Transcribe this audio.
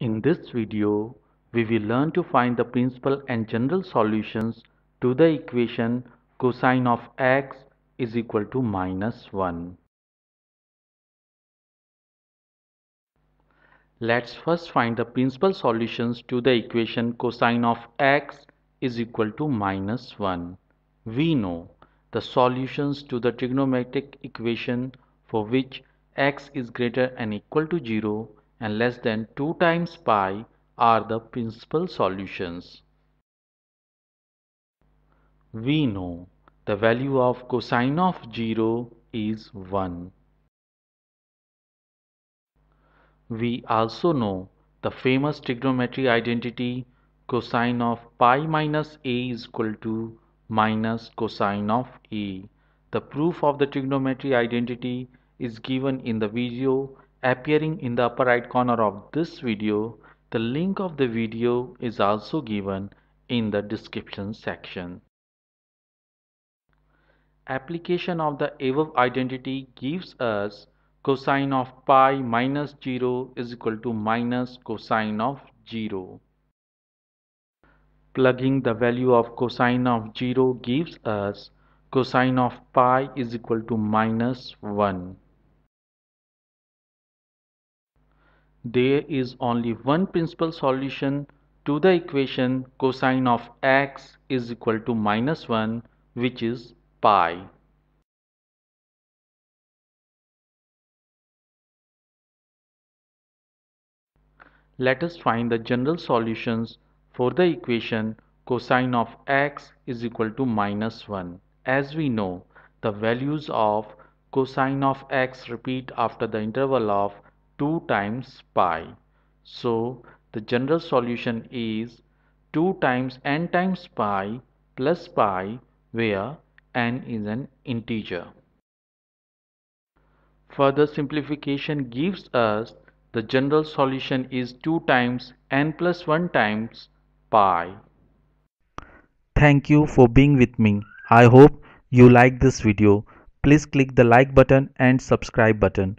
In this video, we will learn to find the principal and general solutions to the equation cosine of x is equal to minus 1. Let's first find the principal solutions to the equation cosine of x is equal to minus 1. We know the solutions to the trigonometric equation for which x is greater than equal to 0 and less than 2 times pi are the principal solutions. We know the value of cosine of 0 is 1. We also know the famous trigonometry identity cosine of pi minus a is equal to minus cosine of a. The proof of the trigonometry identity is given in the video appearing in the upper right corner of this video. The link of the video is also given in the description section. Application of the above identity gives us cosine of pi minus 0 is equal to minus cosine of 0. Plugging the value of cosine of 0 gives us cosine of pi is equal to minus 1. there is only one principal solution to the equation cosine of x is equal to minus 1 which is pi. Let us find the general solutions for the equation cosine of x is equal to minus 1. As we know, the values of cosine of x repeat after the interval of 2 times pi. So the general solution is 2 times n times pi plus pi where n is an integer. Further simplification gives us the general solution is 2 times n plus 1 times pi. Thank you for being with me. I hope you like this video. Please click the like button and subscribe button.